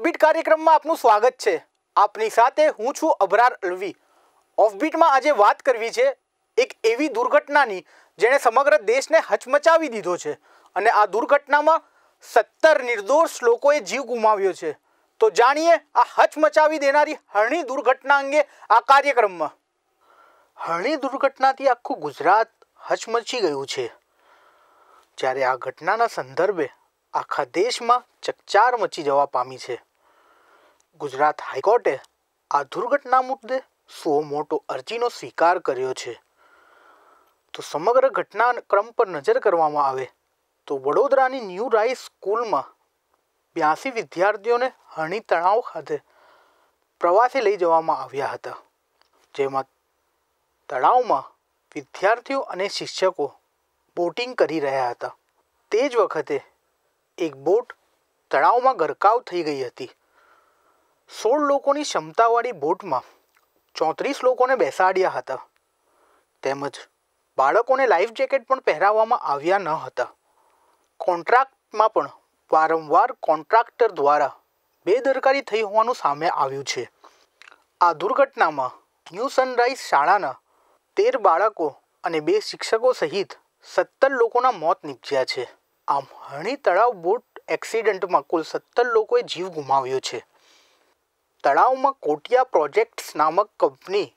offbeat કાર્યક્રમમાં આપનું સ્વાગત છે આપની સાથે હું છું અભરાર અલવી ઓફબીટમાં આજે વાત કરવી છે એક એવી દુર્ઘટનાની જેણે સમગ્ર દેશને હચમચાવી દીધો છે અને આ દુર્ઘટનામાં સત્તર નિર્દોષ લોકોએ જીવ ગુમાવ્યો છે તો જાણીએ આ હચમચાવી દેનારી હરણી દુર્ઘટના અંગે આ કાર્યક્રમમાં હરણી દુર્ઘટનાથી આખું ગુજરાત હચમચી ગયું છે જ્યારે આ ઘટનાના સંદર્ભે આખા દેશમાં ચકચાર મચી જવા પામી છે ગુજરાત હાઈકોર્ટે આ દુર્ઘટના મુદ્દે સો મોટો અરજીનો સ્વીકાર કર્યો છે તો સમગ્ર ઘટનાક્રમ પર નજર કરવામાં આવે તો વડોદરાની ન્યૂ રાઈ સ્કૂલમાં બ્યાસી વિદ્યાર્થીઓને હણી તણાવ ખાતે પ્રવાસે લઈ જવામાં આવ્યા હતા જેમાં તળાવમાં વિદ્યાર્થીઓ અને શિક્ષકો બોટિંગ કરી રહ્યા હતા તે જ વખતે એક બોટ તળાવમાં ગરકાવ થઈ ગઈ હતી સોળ લોકોની ક્ષમતાવાળી બોટમાં ચોત્રીસ લોકોને બેસાડ્યા હતા તેમજ બાળકોને લાઈફ જેકેટ પણ પહેરાવવામાં આવ્યા ન હતા કોન્ટ્રાક્ટમાં પણ વારંવાર કોન્ટ્રાક્ટર દ્વારા બેદરકારી થઈ હોવાનું સામે આવ્યું છે આ દુર્ઘટનામાં ન્યૂ સનરાઈઝ શાળાના તેર બાળકો અને બે શિક્ષકો સહિત સત્તર લોકોના મોત નીપજ્યા છે આમ હણી તળાવ બોટ એક્સિડન્ટમાં કુલ સત્તર લોકોએ જીવ ગુમાવ્યો છે તળાવમાં કોટિયા પ્રોજેક્ટ્સ નામક કંપની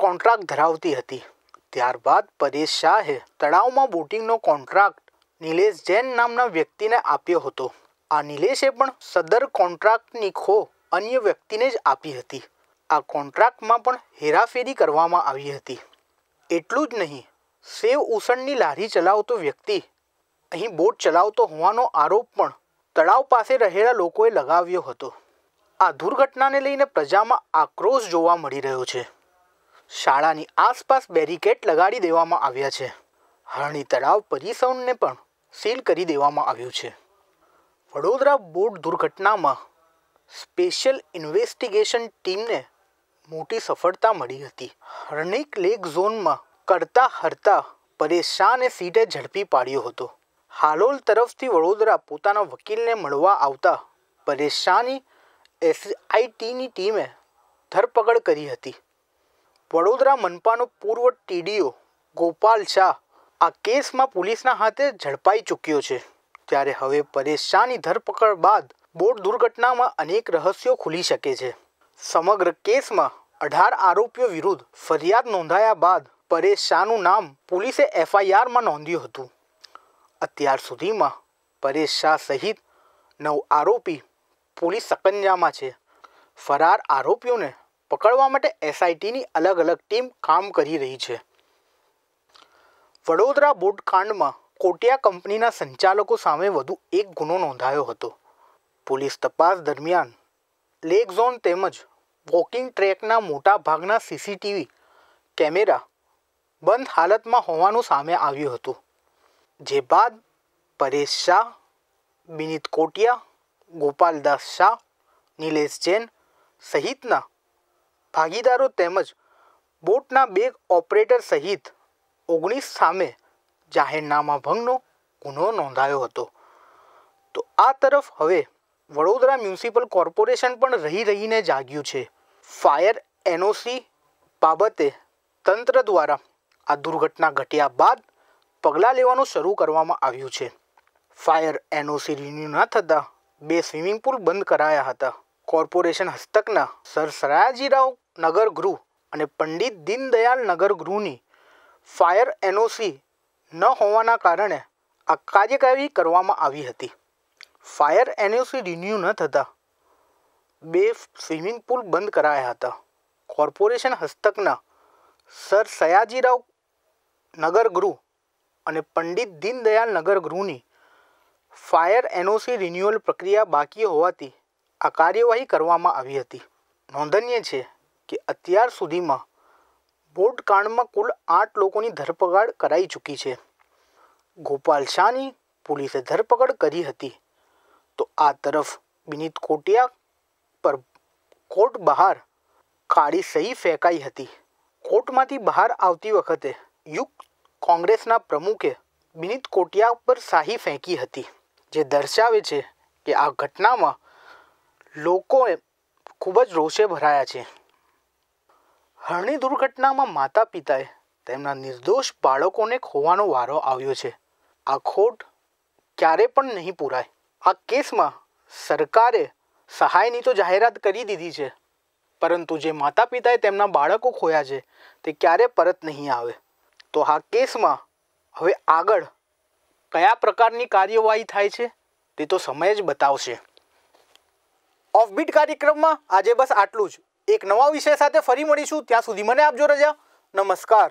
કોન્ટ્રાક્ટ ધરાવતી હતી ત્યારબાદ પરેશ શાહે તળાવમાં બોટિંગનો કોન્ટ્રાક્ટ નિલેશ જૈન નામના વ્યક્તિને આપ્યો હતો આ નિલેશે પણ સદર કોન્ટ્રાક્ટની ખો અન્ય વ્યક્તિને જ આપી હતી આ કોન્ટ્રાક્ટમાં પણ હેરાફેરી કરવામાં આવી હતી એટલું જ નહીં સેવ ઉસણની લારી ચલાવતો વ્યક્તિ અહીં બોટ ચલાવતો હોવાનો આરોપ પણ તળાવ પાસે રહેલા લોકોએ લગાવ્યો હતો આ દુર્ઘટનાને લઈને પ્રજામાં આક્રોશ જોવા મળી રહ્યો છે શાળાની આસપાસ બેરિકેડ લગાડી દેવામાં આવ્યા છે હરણી તળાવ પરિસરને પણ સીલ કરી દેવામાં આવ્યું છે વડોદરા બોટ દુર્ઘટનામાં સ્પેશિયલ ઇન્વેસ્ટિગેશન ટીમને મોટી સફળતા મળી હતી હરણેક લેક ઝોનમાં કરતા હરતા પરેશાને સીટે ઝડપી પાડ્યો હતો હાલોલ તરફથી વડોદરા પોતાના વકીલને મળવા આવતા પરેશાની એસઆઈટીની ટીમે ધરપકડ કરી હતી વડોદરા મનપાનો પૂર્વ ટીડીઓ ગોપાલ શાહ આ કેસમાં પોલીસના હાથે ઝડપાઈ ચૂક્યો છે ત્યારે હવે પરેશ શાહની ધરપકડ બાદ બોટ દુર્ઘટનામાં અનેક રહસ્યો ખુલી શકે છે સમગ્ર કેસમાં અઢાર આરોપીઓ વિરુદ્ધ ફરિયાદ નોંધાયા બાદ પરેશ શાહનું નામ પોલીસે એફઆઈઆરમાં નોંધ્યું હતું અત્યાર સુધીમાં પરેશ શાહ સહિત નવ આરોપી પોલીસ સકંજામાં છે ફરાર આરોપીઓને પકડવા માટે એસઆઈટીની અલગ અલગ ટીમ કામ કરી રહી છે વડોદરા બોટકાંડમાં કોટિયા કંપનીના સંચાલકો સામે વધુ એક ગુનો નોંધાયો હતો પોલીસ તપાસ દરમિયાન લેક ઝોન તેમજ વોકિંગ ટ્રેકના મોટા ભાગના સીસીટીવી કેમેરા બંધ હાલતમાં હોવાનું સામે આવ્યું હતું જે બાદ પરેશ શાહ વિનીત કોટિયા ગોપાલદાસ શાહ નિલેશ જૈન સહિતના ભાગીદારો તેમજ બોટના બે ઓપરેટર સહિત ઓગણીસ સામે જાહેરનામા ભંગનો ગુનો નોંધાયો હતો તો આ તરફ હવે વડોદરા મ્યુનિસિપલ કોર્પોરેશન પણ રહી રહીને જાગ્યું છે ફાયર એનઓસી બાબતે તંત્ર દ્વારા આ દુર્ઘટના ઘટ્યા બાદ પગલાં લેવાનું શરૂ કરવામાં આવ્યું છે ફાયર એનઓસી રિન્યુ ન થતાં બે સ્વિમિંગ પુલ બંધ કરાયા હતા કોર્પોરેશન હસ્તકના સર સયાજીરાવ નગર ગૃહ અને પંડિત દીનદયાલ નગર ગૃહની ફાયર એનઓસી ન હોવાના કારણે આ કાર્યકારી કરવામાં આવી હતી ફાયર એનઓસી રિન્યુ ન થતાં બે સ્વિમિંગ પુલ બંધ કરાયા હતા કોર્પોરેશન હસ્તકના સર સયાજીરાવ નગર ગૃહ અને પંડિત દીનદયાલ નગર ગૃહની ફાયર એનઓસી રિન્યુઅલ પ્રક્રિયા બાકી હોવાથી આ કાર્યવાહી કરવામાં આવી હતી નોંધનીય છે કે અત્યાર સુધીમાં બોટકાંડમાં કુલ આઠ લોકોની ધરપકડ કરાઈ ચૂકી છે ગોપાલ શાહની પોલીસે ધરપકડ કરી હતી તો આ તરફ બિનિત કોટિયા પર કોર્ટ બહાર કાળી સહી ફેંકાઈ હતી કોર્ટમાંથી બહાર આવતી વખતે યુગ કોંગ્રેસના પ્રમુખે બિનિત કોટિયા પર શાહી ફેંકી હતી જે દર્શાવે છે કે આ ઘટનામાં લોકોએ ખૂબ જ રોષે ભરાયા છે હરણી દુર્ઘટનામાં માતા પિતાએ તેમના નિર્દોષ બાળકોને ખોવાનો વારો આવ્યો છે આ ખોટ ક્યારે પણ નહીં પૂરાય આ કેસમાં સરકારે સહાયની તો જાહેરાત કરી દીધી છે પરંતુ જે માતા પિતાએ તેમના બાળકો ખોયા છે તે ક્યારે પરત નહીં આવે તો આ કેસમાં હવે આગળ કયા પ્રકારની કાર્યવાહી થાય છે તે તો સમય જ બતાવશે ઓફબીટ કાર્યક્રમમાં આજે બસ આટલું જ એક નવા વિષય સાથે ફરી મળીશું ત્યાં સુધી મને આપજો રજા નમસ્કાર